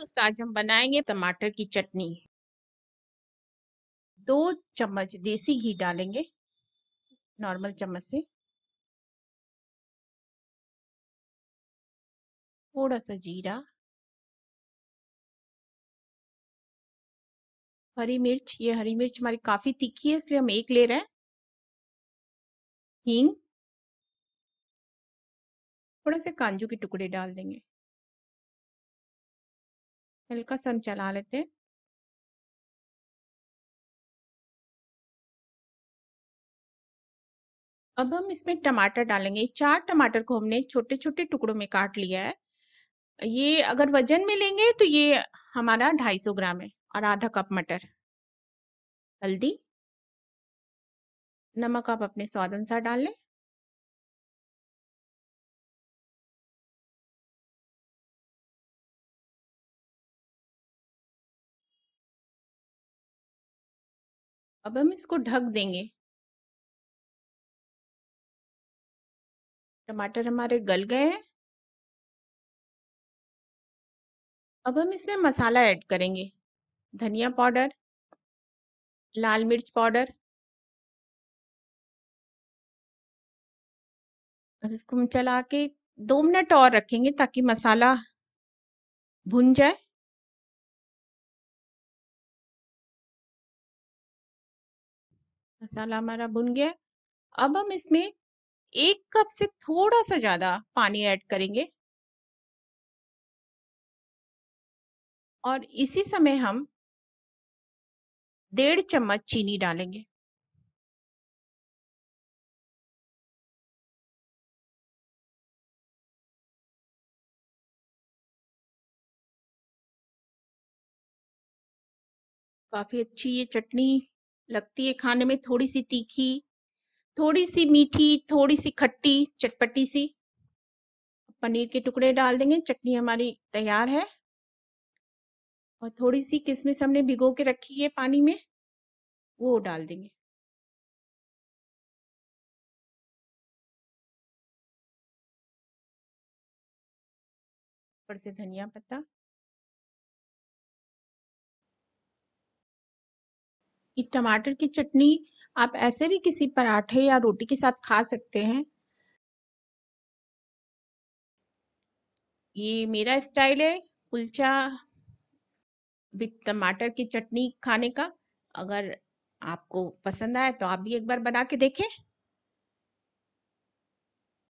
दोस्तों आज हम बनाएंगे टमाटर की चटनी दो चम्मच देसी घी डालेंगे नॉर्मल चम्मच से थोड़ा सा जीरा हरी मिर्च ये हरी मिर्च हमारी काफी तीखी है इसलिए हम एक ले रहे हैं हींग थोड़ा सा कांजू के टुकड़े डाल देंगे हल्का सा हम चला लेते हैं अब हम इसमें टमाटर डालेंगे चार टमाटर को हमने छोटे छोटे टुकड़ों में काट लिया है ये अगर वजन में लेंगे तो ये हमारा 250 ग्राम है और आधा कप मटर हल्दी नमक आप अपने स्वाद अनुसार डाल लें अब हम इसको ढक देंगे टमाटर हमारे गल गए हैं अब हम इसमें मसाला ऐड करेंगे धनिया पाउडर लाल मिर्च पाउडर अब इसको हम चला के दो मिनट और रखेंगे ताकि मसाला भुन जाए मसाला हमारा भुन गया अब हम इसमें एक कप से थोड़ा सा ज्यादा पानी ऐड करेंगे और इसी समय हम डेढ़ चम्मच चीनी डालेंगे काफी अच्छी ये चटनी लगती है खाने में थोड़ी सी तीखी थोड़ी सी मीठी थोड़ी सी खट्टी चटपटी सी पनीर के टुकड़े डाल देंगे चटनी हमारी तैयार है और थोड़ी सी किशमिश हमने भिगो के रखी है पानी में वो डाल देंगे ऊपर से धनिया पत्ता टमाटर की चटनी आप ऐसे भी किसी पराठे या रोटी के साथ खा सकते हैं ये मेरा स्टाइल है कुलचा विथ टमाटर की चटनी खाने का अगर आपको पसंद आए तो आप भी एक बार बना के देखें